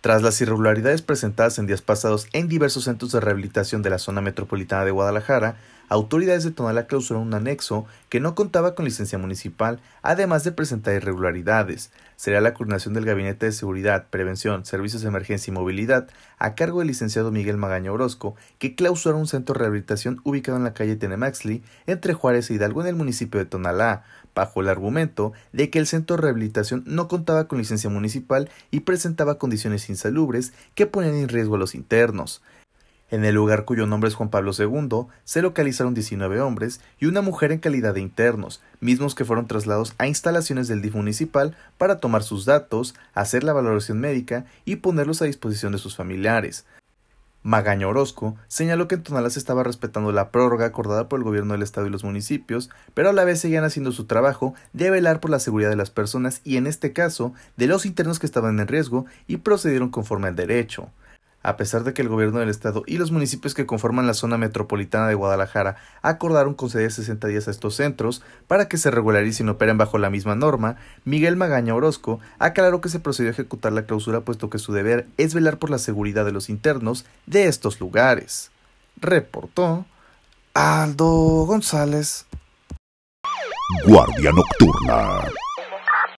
Tras las irregularidades presentadas en días pasados en diversos centros de rehabilitación de la zona metropolitana de Guadalajara, autoridades de Tonalá clausuraron un anexo que no contaba con licencia municipal, además de presentar irregularidades. Será la coordinación del Gabinete de Seguridad, Prevención, Servicios de Emergencia y Movilidad, a cargo del licenciado Miguel Magaño Orozco, que clausuró un centro de rehabilitación ubicado en la calle Tenemaxli, entre Juárez e Hidalgo, en el municipio de Tonalá, bajo el argumento de que el centro de rehabilitación no contaba con licencia municipal y presentaba condiciones insalubres que ponían en riesgo a los internos. En el lugar cuyo nombre es Juan Pablo II, se localizaron 19 hombres y una mujer en calidad de internos, mismos que fueron trasladados a instalaciones del DIF municipal para tomar sus datos, hacer la valoración médica y ponerlos a disposición de sus familiares. Magaño Orozco señaló que en Tonalas estaba respetando la prórroga acordada por el gobierno del estado y los municipios, pero a la vez seguían haciendo su trabajo de velar por la seguridad de las personas y en este caso de los internos que estaban en riesgo y procedieron conforme al derecho a pesar de que el gobierno del estado y los municipios que conforman la zona metropolitana de Guadalajara acordaron conceder 60 días a estos centros para que se regularicen y operen bajo la misma norma, Miguel Magaña Orozco aclaró que se procedió a ejecutar la clausura puesto que su deber es velar por la seguridad de los internos de estos lugares. Reportó Aldo González. Guardia Nocturna.